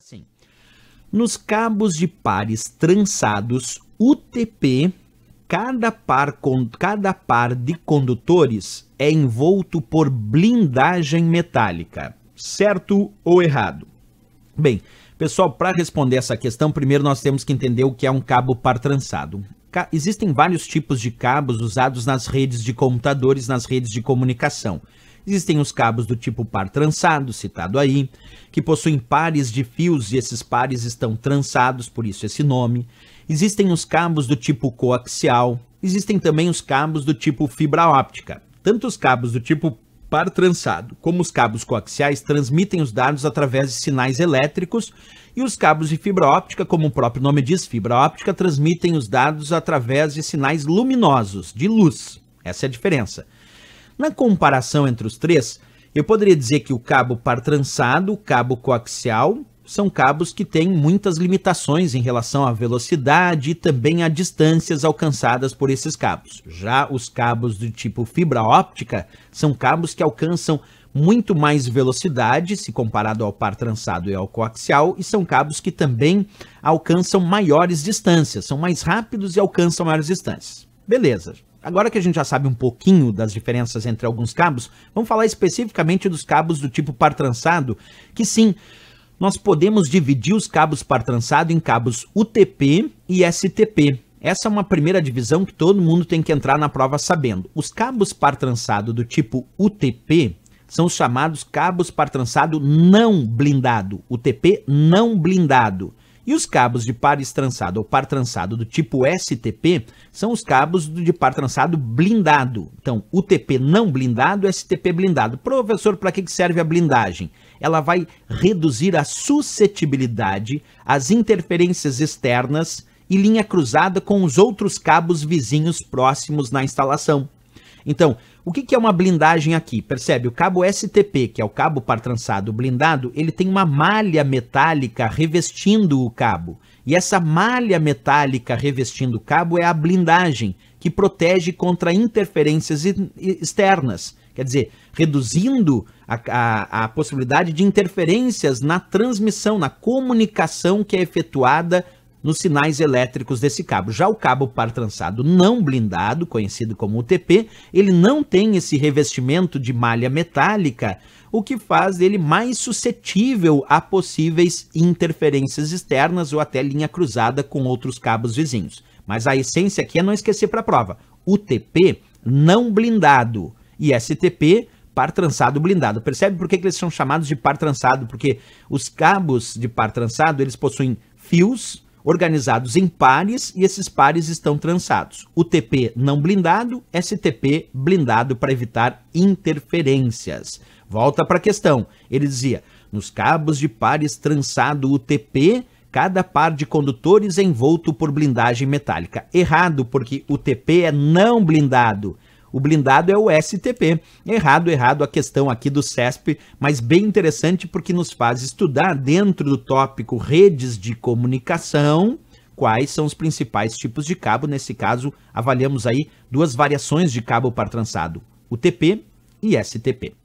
assim. Nos cabos de pares trançados UTP, cada par, cada par de condutores é envolto por blindagem metálica. Certo ou errado? Bem, pessoal, para responder essa questão, primeiro nós temos que entender o que é um cabo par trançado. Ca Existem vários tipos de cabos usados nas redes de computadores, nas redes de comunicação. Existem os cabos do tipo par trançado, citado aí, que possuem pares de fios e esses pares estão trançados, por isso esse nome. Existem os cabos do tipo coaxial. Existem também os cabos do tipo fibra óptica. Tanto os cabos do tipo par trançado como os cabos coaxiais transmitem os dados através de sinais elétricos e os cabos de fibra óptica, como o próprio nome diz, fibra óptica, transmitem os dados através de sinais luminosos, de luz. Essa é a diferença. Na comparação entre os três, eu poderia dizer que o cabo par trançado, o cabo coaxial, são cabos que têm muitas limitações em relação à velocidade e também a distâncias alcançadas por esses cabos. Já os cabos do tipo fibra óptica são cabos que alcançam muito mais velocidade se comparado ao par trançado e ao coaxial, e são cabos que também alcançam maiores distâncias, são mais rápidos e alcançam maiores distâncias. Beleza, Agora que a gente já sabe um pouquinho das diferenças entre alguns cabos, vamos falar especificamente dos cabos do tipo par trançado, que sim, nós podemos dividir os cabos par trançado em cabos UTP e STP. Essa é uma primeira divisão que todo mundo tem que entrar na prova sabendo. Os cabos par trançado do tipo UTP são os chamados cabos par trançado não blindado, UTP não blindado. E os cabos de par estrançado ou par trançado do tipo STP são os cabos de par trançado blindado. Então, UTP não blindado, STP blindado. Professor, para que serve a blindagem? Ela vai reduzir a suscetibilidade às interferências externas e linha cruzada com os outros cabos vizinhos próximos na instalação. Então, o que, que é uma blindagem aqui? Percebe? O cabo STP, que é o cabo par trançado blindado, ele tem uma malha metálica revestindo o cabo. E essa malha metálica revestindo o cabo é a blindagem, que protege contra interferências externas. Quer dizer, reduzindo a, a, a possibilidade de interferências na transmissão, na comunicação que é efetuada nos sinais elétricos desse cabo. Já o cabo par trançado não blindado, conhecido como UTP, ele não tem esse revestimento de malha metálica, o que faz dele mais suscetível a possíveis interferências externas ou até linha cruzada com outros cabos vizinhos. Mas a essência aqui é não esquecer para a prova. UTP não blindado e STP par trançado blindado. Percebe por que, que eles são chamados de par trançado? Porque os cabos de par trançado, eles possuem fios organizados em pares e esses pares estão trançados. UTP não blindado, STP blindado para evitar interferências. Volta para a questão. Ele dizia: nos cabos de pares trançado UTP, cada par de condutores é envolto por blindagem metálica. Errado, porque UTP é não blindado. O blindado é o STP. Errado, errado a questão aqui do CESP, mas bem interessante porque nos faz estudar dentro do tópico redes de comunicação quais são os principais tipos de cabo. Nesse caso, avaliamos aí duas variações de cabo par trançado, o TP e STP.